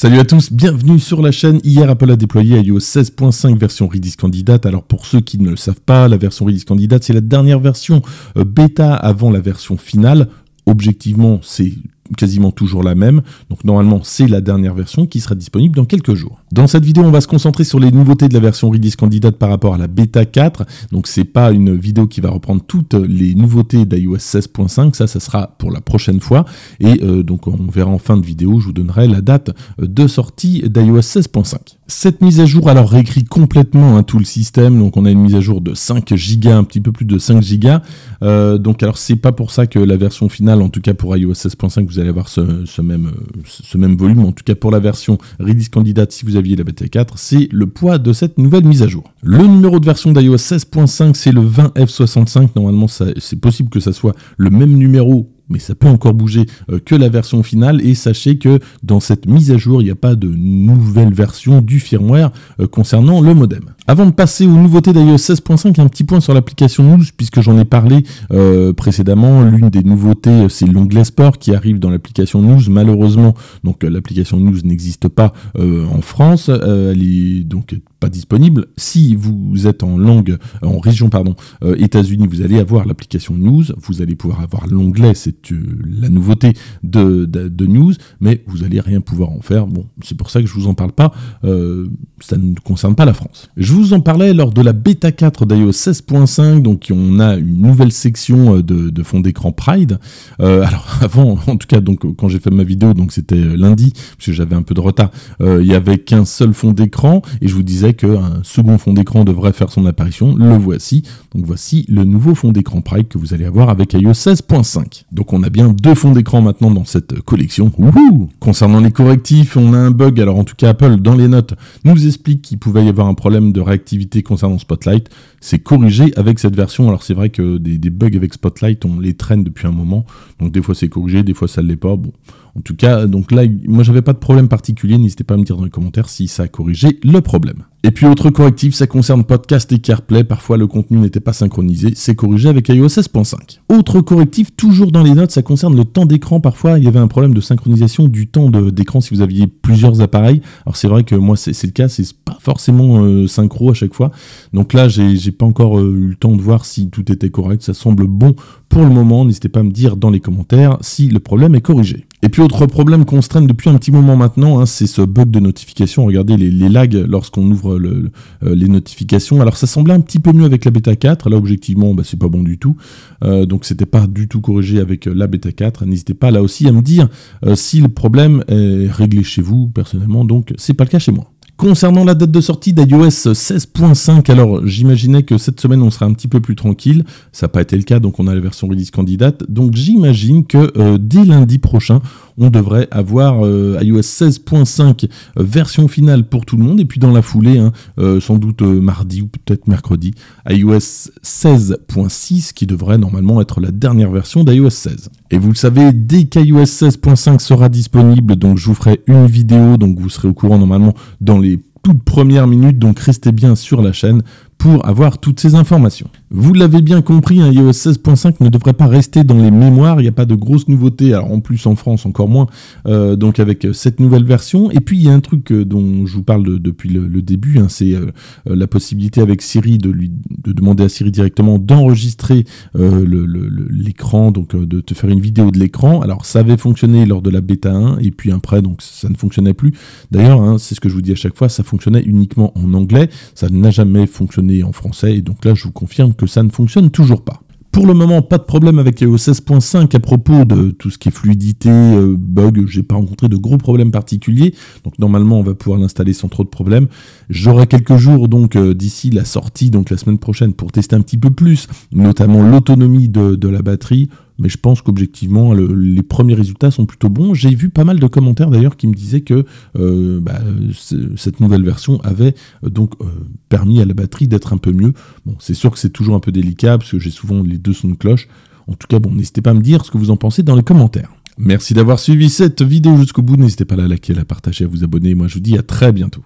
Salut à tous, bienvenue sur la chaîne. Hier, Apple a déployé iOS 16.5 version Redis Candidate. Alors pour ceux qui ne le savent pas, la version Redis Candidate, c'est la dernière version euh, bêta avant la version finale. Objectivement, c'est quasiment toujours la même. Donc normalement, c'est la dernière version qui sera disponible dans quelques jours. Dans cette vidéo, on va se concentrer sur les nouveautés de la version Redis candidate par rapport à la bêta 4. Donc c'est pas une vidéo qui va reprendre toutes les nouveautés d'iOS 16.5, ça ça sera pour la prochaine fois et euh, donc on verra en fin de vidéo, je vous donnerai la date de sortie d'iOS 16.5. Cette mise à jour alors réécrit complètement hein, tout le système, donc on a une mise à jour de 5 Go, un petit peu plus de 5 Go. Euh, donc alors c'est pas pour ça que la version finale, en tout cas pour iOS 16.5, vous allez avoir euh, ce, même, volume, en tout cas pour la version Redis candidate si vous avez la BT4, c'est le poids de cette nouvelle mise à jour. Le numéro de version d'iOS 16.5, c'est le 20F65. Normalement, c'est possible que ça soit le même numéro mais ça peut encore bouger, euh, que la version finale. Et sachez que dans cette mise à jour, il n'y a pas de nouvelle version du firmware euh, concernant le modem. Avant de passer aux nouveautés d'ailleurs, 16.5, un petit point sur l'application News, puisque j'en ai parlé euh, précédemment. L'une des nouveautés, c'est l'onglet Sport qui arrive dans l'application News. Malheureusement, donc l'application News n'existe pas en France. elle est donc pas disponible. Si vous êtes en langue, en région, pardon, États-Unis, vous allez avoir l'application News. Vous allez pouvoir avoir l'onglet, c'est euh, la nouveauté de, news, mais vous allez rien pouvoir en faire. Bon, c'est pour ça que je vous en parle pas. Euh, ça ne concerne pas la France. Je vous en parlais lors de la bêta 4 d'iOS 16.5, donc on a une nouvelle section euh, de, fond d'écran Pride. alors avant, en tout cas, donc quand j'ai fait ma vidéo, donc c'était lundi, parce j'avais un peu de retard, il y avait qu'un seul fond d'écran et je vous disais qu'un second fond d'écran devrait faire son apparition. Le voici. Donc voici le nouveau fond d'écran Pride que vous allez avoir avec iOS 16.5. Donc on a bien deux fonds d'écran maintenant dans cette collection. Concernant les correctifs, on a un bug, alors en tout cas Apple dans les notes nous explique qu'il pouvait y avoir un problème de réactivité concernant Spotlight. C'est corrigé avec cette version. Alors c'est vrai que des, des, bugs avec Spotlight, on les traîne depuis un moment. Donc des fois c'est corrigé, des fois ça ne l'est pas. Bon, en tout cas, donc là, moi j'avais pas de problème particulier. N'hésitez pas à me dire dans les commentaires si ça a corrigé le problème. Et puis autre correctif, ça concerne podcast et CarPlay, parfois le contenu n'était pas synchronisé, c'est corrigé avec iOS 16.5. Autre correctif, toujours dans les notes, ça concerne le temps d'écran, parfois il y avait un problème de synchronisation du temps d'écran si vous aviez plusieurs appareils. Alors c'est vrai que moi c'est le cas, c'est pas forcément euh, synchro à chaque fois, donc là j'ai pas encore euh, eu le temps de voir si tout était correct, ça semble bon pour le moment, n'hésitez pas à me dire dans les commentaires si le problème est corrigé. Et puis autre problème qu'on se traîne depuis un petit moment maintenant, hein, c'est ce bug de notification. Regardez les, lags lorsqu'on ouvre euh, les notifications. Alors ça semblait un petit peu mieux avec la bêta 4. Là objectivement, bah, c'est pas bon du tout. Euh, donc c'était pas du tout corrigé avec euh, la bêta 4. N'hésitez pas là aussi à me dire si le problème est réglé chez vous personnellement. Donc c'est pas le cas chez moi. Concernant la date de sortie d'iOS 16.5, alors j'imaginais que cette semaine on serait un petit peu plus tranquille, ça n'a pas été le cas, donc on a la version release candidate, donc j'imagine que euh, dès lundi prochain, on devrait avoir euh, iOS 16.5 version finale pour tout le monde. Et puis dans la foulée, hein, euh, sans doute euh, mardi ou peut-être mercredi, iOS 16.6 qui devrait normalement être la dernière version d'iOS 16. Et vous le savez, dès qu'iOS 16.5 sera disponible, donc je vous ferai une vidéo, donc vous serez au courant normalement dans les toutes premières minutes, donc restez bien sur la chaîne pour avoir toutes ces informations. Vous l'avez bien compris, un iOS 16.5 ne devrait pas rester dans les mémoires, il n'y a pas de grosses nouveautés, alors en plus en France encore moins, euh, donc avec euh, cette nouvelle version. Et puis il y a un truc euh, dont je vous parle depuis le, début, hein, c'est la possibilité avec Siri de, lui, de demander à Siri directement d'enregistrer l'écran, donc de te faire une vidéo de l'écran. Alors ça avait fonctionné lors de la bêta 1, et puis après, donc ça ne fonctionnait plus. D'ailleurs, hein, c'est ce que je vous dis à chaque fois, ça fonctionnait uniquement en anglais, ça n'a jamais fonctionné en français, et donc là je vous confirme que ça ne fonctionne toujours pas. Pour le moment, pas de problème avec iOS 16.5 à propos de tout ce qui est fluidité, euh, bug, j'ai pas rencontré de gros problèmes particuliers. Donc normalement, on va pouvoir l'installer sans trop de problèmes. J'aurai quelques jours donc euh, d'ici la sortie, donc la semaine prochaine, pour tester un petit peu plus, notamment l'autonomie de la batterie, mais je pense qu'objectivement, les premiers résultats sont plutôt bons. J'ai vu pas mal de commentaires d'ailleurs qui me disaient que euh, bah, cette nouvelle version avait euh, donc euh, permis à la batterie d'être un peu mieux. Bon, c'est sûr que c'est toujours un peu délicat parce que j'ai souvent les deux sons de cloche. En tout cas, bon, n'hésitez pas à me dire ce que vous en pensez dans les commentaires. Merci d'avoir suivi cette vidéo jusqu'au bout. N'hésitez pas à la liker, à la partager, à vous abonner. Moi, je vous dis à très bientôt.